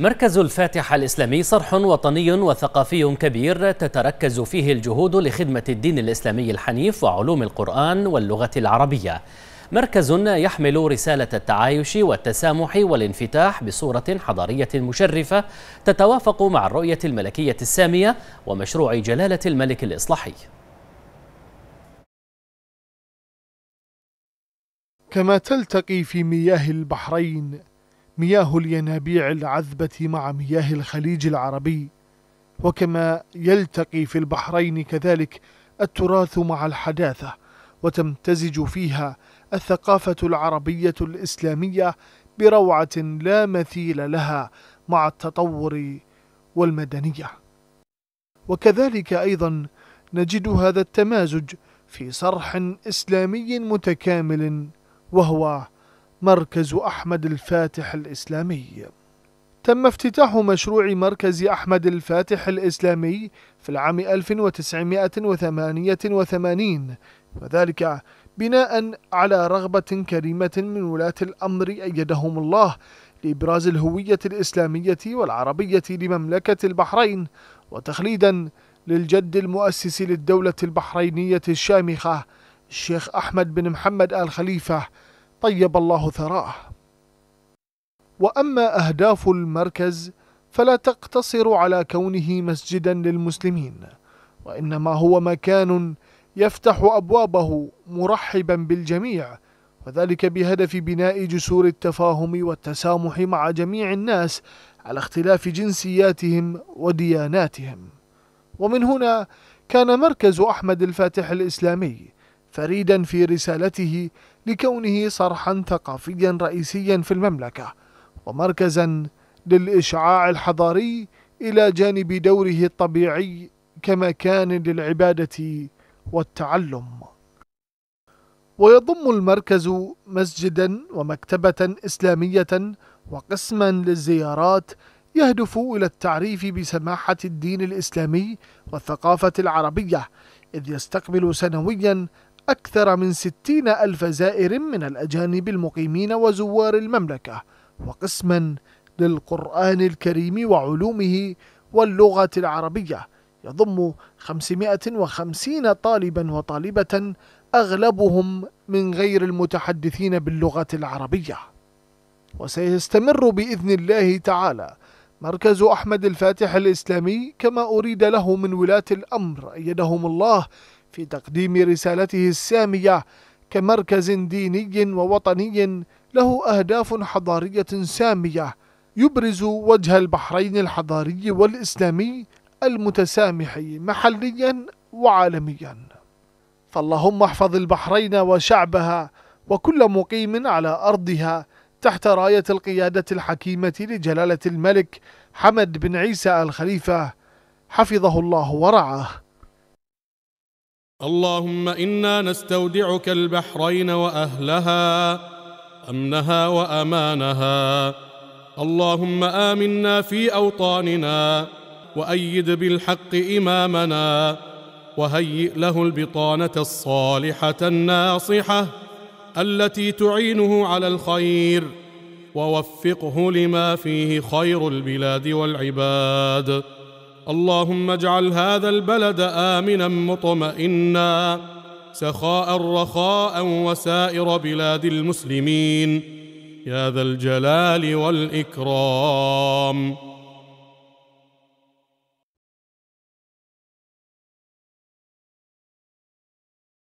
مركز الفاتحة الإسلامي صرح وطني وثقافي كبير تتركز فيه الجهود لخدمة الدين الإسلامي الحنيف وعلوم القرآن واللغة العربية مركز يحمل رسالة التعايش والتسامح والانفتاح بصورة حضارية مشرفة تتوافق مع الرؤية الملكية السامية ومشروع جلالة الملك الإصلاحي كما تلتقي في مياه البحرين مياه الينابيع العذبة مع مياه الخليج العربي وكما يلتقي في البحرين كذلك التراث مع الحداثة وتمتزج فيها الثقافة العربية الإسلامية بروعة لا مثيل لها مع التطور والمدنية وكذلك أيضا نجد هذا التمازج في صرح إسلامي متكامل وهو مركز أحمد الفاتح الإسلامي تم افتتاح مشروع مركز أحمد الفاتح الإسلامي في العام 1988 وذلك بناء على رغبة كريمة من ولاة الأمر أيدهم الله لإبراز الهوية الإسلامية والعربية لمملكة البحرين وتخليدا للجد المؤسس للدولة البحرينية الشامخة الشيخ أحمد بن محمد آل خليفة طيب الله ثراه واما اهداف المركز فلا تقتصر على كونه مسجدا للمسلمين وانما هو مكان يفتح ابوابه مرحبا بالجميع وذلك بهدف بناء جسور التفاهم والتسامح مع جميع الناس على اختلاف جنسياتهم ودياناتهم ومن هنا كان مركز احمد الفاتح الاسلامي فريدا في رسالته لكونه صرحا ثقافيا رئيسيا في المملكة ومركزا للإشعاع الحضاري إلى جانب دوره الطبيعي كمكان للعبادة والتعلم ويضم المركز مسجدا ومكتبة إسلامية وقسما للزيارات يهدف إلى التعريف بسماحة الدين الإسلامي والثقافة العربية إذ يستقبل سنويا أكثر من ستين ألف زائر من الأجانب المقيمين وزوار المملكة وقسما للقرآن الكريم وعلومه واللغة العربية يضم 550 طالبا وطالبة أغلبهم من غير المتحدثين باللغة العربية وسيستمر بإذن الله تعالى مركز أحمد الفاتح الإسلامي كما أريد له من ولاة الأمر أيدهم الله في تقديم رسالته السامية كمركز ديني ووطني له أهداف حضارية سامية يبرز وجه البحرين الحضاري والإسلامي المتسامح محليا وعالميا فاللهم احفظ البحرين وشعبها وكل مقيم على أرضها تحت راية القيادة الحكيمة لجلالة الملك حمد بن عيسى الخليفة حفظه الله ورعاه اللهم انا نستودعك البحرين واهلها امنها وامانها اللهم امنا في اوطاننا وايد بالحق امامنا وهيئ له البطانه الصالحه الناصحه التي تعينه على الخير ووفقه لما فيه خير البلاد والعباد اللهم اجعل هذا البلد امنا مطمئنا سخاء رخاء وسائر بلاد المسلمين يا ذا الجلال والاكرام